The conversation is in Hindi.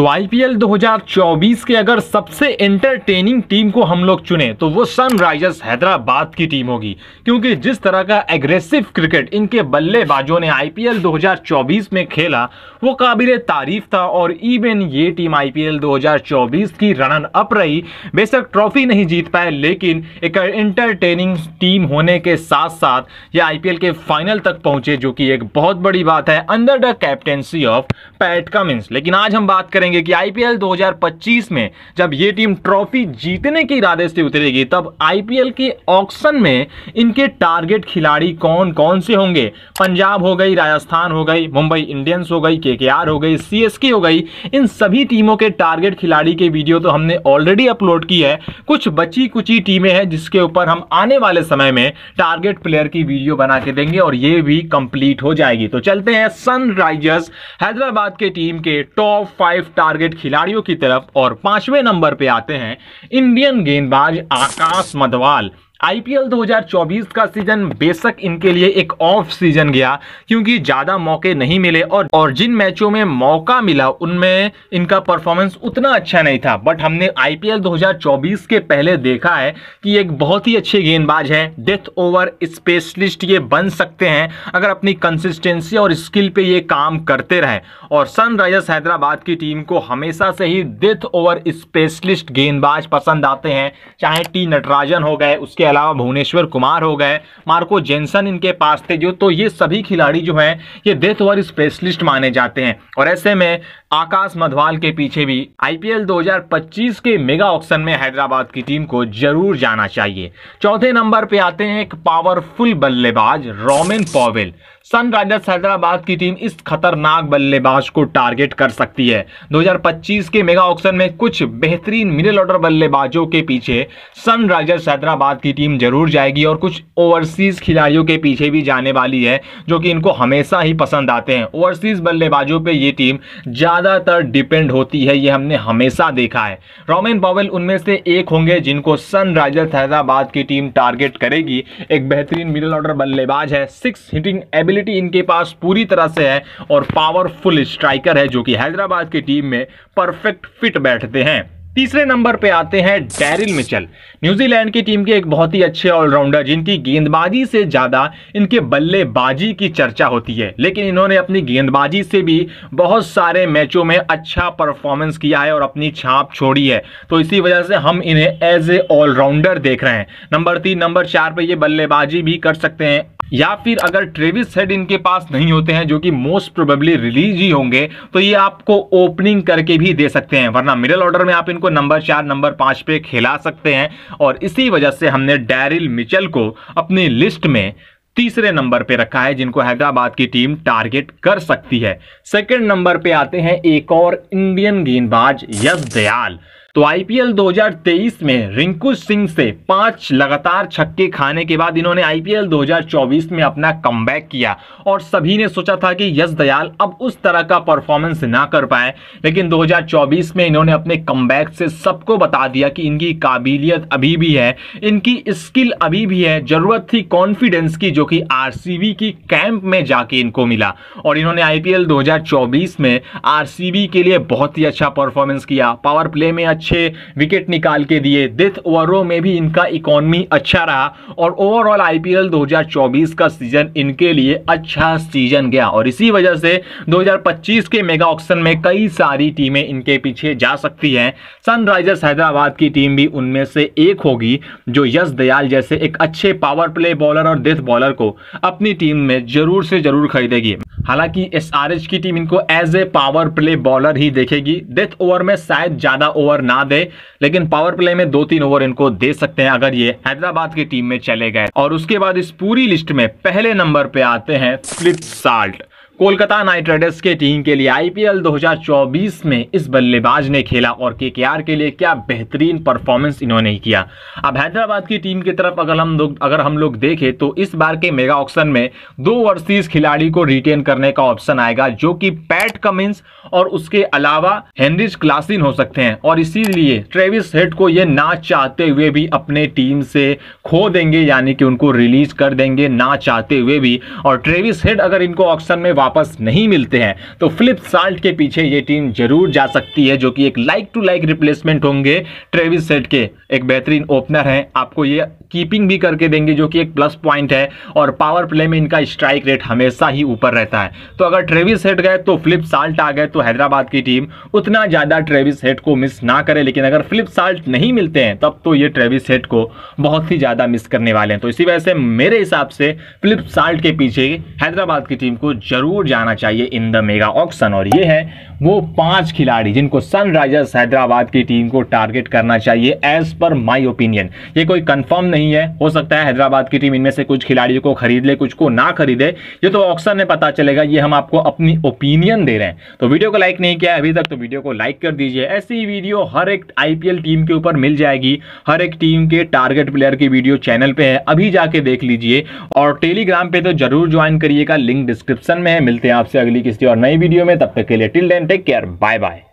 तो आईपीएल 2024 के अगर सबसे एंटरटेनिंग टीम को हम लोग चुने तो वो सनराइजर्स हैदराबाद की टीम होगी क्योंकि जिस तरह का एग्रेसिव क्रिकेट इनके बल्लेबाजों ने आईपीएल 2024 में खेला वो काबिल तारीफ था और इवन ये टीम आईपीएल 2024 की रनन अप रही बेशक ट्रॉफी नहीं जीत पाए लेकिन एक एंटरटेनिंग टीम होने के साथ साथ ये आईपीएल के फाइनल तक पहुंचे जो कि एक बहुत बड़ी बात है under the captaincy of Pat Cummins लेकिन आज हम बात करेंगे करेंगे कि आईपीएल 2025 में जब ये टीम ट्रॉफी जीतने के इरादे से उतरेगी तब आईपीएल के ऑक्शन में इनके टारगेट खिलाड़ी कौन कौन से होंगे पंजाब हो गई राजस्थान हो गई मुंबई इंडियंस हो गई के हो गई सी हो गई इन सभी टीमों के टारगेट खिलाड़ी के वीडियो तो हमने ऑलरेडी अपलोड की है कुछ बची कुची टीमें हैं जिसके ऊपर हम आने वाले समय में टारगेट प्लेयर की वीडियो बना के देंगे और ये भी कंप्लीट हो जाएगी तो चलते हैं सनराइजर्स हैदराबाद के टीम के टॉप फाइव टारगेट खिलाड़ियों की तरफ और पांचवें नंबर पे आते हैं इंडियन गेंदबाज आकाश मधवाल आईपीएल 2024 का सीजन बेशक इनके लिए एक ऑफ सीजन गया क्योंकि ज़्यादा मौके नहीं मिले और और जिन मैचों में मौका मिला उनमें इनका परफॉर्मेंस उतना अच्छा नहीं था बट हमने आईपीएल 2024 के पहले देखा है कि एक बहुत ही अच्छे गेंदबाज है डेथ ओवर स्पेशलिस्ट ये बन सकते हैं अगर अपनी कंसिस्टेंसी और स्किल पर ये काम करते रहे और सनराइजर्स हैदराबाद की टीम को हमेशा से ही डेथ ओवर स्पेशलिस्ट गेंदबाज पसंद आते हैं चाहे टी नटराजन हो गए उसके अलावा भुवनेश्वर कुमार हो गए मार्को जेंसन इनके पास थे जो तो ये सभी खिलाड़ी जो हैं ये डेथ ओवर स्पेशलिस्ट माने जाते हैं और ऐसे में आकाश मधवाल के पीछे भी आईपीएल 2025 के मेगा ऑक्शन में हैदराबाद की टीम को जरूर जाना चाहिए चौथे नंबर पे आते हैं एक पावरफुल बल्लेबाज रोमिन पॉवेल सनराइजर्स हैदराबाद की टीम इस खतरनाक बल्लेबाज को टारगेट कर सकती है 2025 के मेगा ऑक्शन में कुछ बेहतरीन मिडिल ऑर्डर बल्लेबाजों के पीछे सनराइजर्स हैदराबाद की टीम जरूर जाएगी और कुछ ओवरसीज खिलाड़ियों के पीछे भी जाने वाली है जो कि इनको हमेशा ही पसंद आते हैं ओवरसीज बल्लेबाजों पर यह टीम ज़्यादातर डिपेंड होती है ये हमने हमेशा देखा है रोमेन पॉवेल उनमें से एक होंगे जिनको सनराइजर्स हैदराबाद की टीम टारगेट करेगी एक बेहतरीन मिडिल ऑर्डर बल्लेबाज है सिक्स हिटिंग एबिल एबिलिटी इनके पास पूरी तरह से है और पावरफुल स्ट्राइकर है जो कि हैदराबाद की टीम में परफेक्ट फिट बैठते हैं तीसरे नंबर पे आते हैं डेरिल मिचल न्यूजीलैंड की टीम के एक बहुत ही अच्छे ऑलराउंडर जिनकी गेंदबाजी से ज़्यादा इनके बल्लेबाजी की चर्चा होती है लेकिन इन्होंने अपनी गेंदबाजी से भी बहुत सारे मैचों में अच्छा परफॉर्मेंस किया है और अपनी छाप छोड़ी है तो इसी वजह से हम इन्हें एज ए ऑलराउंडर देख रहे हैं नंबर तीन नंबर चार पर ये बल्लेबाजी भी कर सकते हैं या फिर अगर ट्रेविस हेड इनके पास नहीं होते हैं जो कि मोस्ट प्रोबेबली रिलीज ही होंगे तो ये आपको ओपनिंग करके भी दे सकते हैं वरना मिडिल ऑर्डर में आप इनको नंबर चार नंबर पांच पे खिला सकते हैं और इसी वजह से हमने डैरिल मिचल को अपनी लिस्ट में तीसरे नंबर पे रखा है जिनको हैदराबाद की टीम टारगेट कर सकती है सेकेंड नंबर पे आते हैं एक और इंडियन गेंदबाज यश दयाल तो आईपीएल 2023 में रिंकू सिंह से पांच लगातार छक्के खाने के बाद इन्होंने आईपीएल 2024 में अपना कमबैक किया और सभी ने सोचा था कि यश दयाल अब उस तरह का परफॉर्मेंस ना कर पाए लेकिन 2024 में इन्होंने अपने कमबैक से सबको बता दिया कि इनकी काबिलियत अभी भी है इनकी स्किल अभी भी है जरूरत थी कॉन्फिडेंस की जो कि आर की कैंप में जाके इनको मिला और इन्होंने आई 2024 में आर के लिए बहुत ही अच्छा परफॉर्मेंस किया पावर प्ले में अच्छे विकेट निकाल के दिए डेथ ओवरों में भी इनका इकोनॉमी अच्छा रहा और ओवरऑल आईपीएल 2024 का सीजन इनके लिए अच्छा सीजन गया और इसी वजह से 2025 के मेगा ऑक्शन में कई सारी टीमें इनके पीछे जा सकती हैं सनराइजर्स हैदराबाद की टीम भी उनमें से एक होगी जो यश दयाल जैसे एक अच्छे पावर प्ले बॉलर और डेथ बॉलर को अपनी टीम में जरूर से जरूर खरीदेगी हालांकि एस की टीम इनको as a powerplay bowler ही देखेगी डेथ ओवर में शायद ज्यादा ओवर ना दे लेकिन पावर प्ले में दो तीन ओवर इनको दे सकते हैं अगर ये हैदराबाद की टीम में चले गए और उसके बाद इस पूरी लिस्ट में पहले नंबर पे आते हैं Phil Salt Kolkata Knight Riders के टीम के लिए आईपीएल 2024 में इस बल्लेबाज ने खेला और केकेआर के लिए क्या बेहतरीन परफॉर्मेंस इन्होंने किया अब हैदराबाद की टीम की तरफ अगर हम लोग अगर हम लोग देखें तो इस बार के मेगा ऑक्शन में दो वर्सेस खिलाड़ी को रिटेन करने का ऑप्शन आएगा जो कि पैट कमिंस और उसके अलावा हेनरिज क्लासिन हो सकते हैं और इसीलिए ट्रेविस हेड को ये ना चाहते हुए भी अपने टीम से खो देंगे यानी कि उनको रिलीज कर देंगे ना चाहते हुए भी और ट्रेविस हेड अगर इनको ऑप्शन में वापस वापस नहीं मिलते हैं तो फ्लिप साल्ट के पीछे ये टीम जरूर जा सकती है जो कि एक लाइक टू लाइक रिप्लेसमेंट होंगे ट्रेविस सेट के एक बेहतरीन ओपनर हैं आपको ये कीपिंग भी करके देंगे जो कि एक प्लस पॉइंट है और पावर प्ले में इनका स्ट्राइक रेट हमेशा ही ऊपर रहता है तो अगर ट्रेविस हेट गए तो फ्लिप साल्ट आ गए तो हैदराबाद की टीम उतना ज़्यादा ट्रेविस हेट को मिस ना करे लेकिन अगर फ्लिप साल्ट नहीं मिलते हैं तब तो ये ट्रेविस हेट को बहुत ही ज़्यादा मिस करने वाले हैं तो इसी वजह से मेरे हिसाब से फ्लिप साल्ट के पीछे हैदराबाद की टीम को जरूर जरूर जाना चाहिए इन द मेगा ऑक्शन और ये है वो पांच खिलाड़ी जिनको सनराइजर्स हैदराबाद की टीम को टारगेट करना चाहिए एज पर माई ओपिनियन ये कोई कंफर्म नहीं है हो सकता है हैदराबाद की टीम इनमें से कुछ खिलाड़ियों को खरीद ले कुछ को ना खरीदे ये तो ऑक्शन में पता चलेगा ये हम आपको अपनी ओपिनियन दे रहे हैं तो वीडियो को लाइक नहीं किया अभी तक तो वीडियो को लाइक कर दीजिए ऐसी वीडियो हर एक आईपीएल टीम के ऊपर मिल जाएगी हर एक टीम के टारगेट प्लेयर की वीडियो चैनल पे है अभी जाके देख लीजिए और टेलीग्राम पे तो जरूर ज्वाइन करिएगा लिंक डिस्क्रिप्शन में है मिलते हैं आपसे अगली किसी और नई वीडियो में तब तक के लिए till then take care bye bye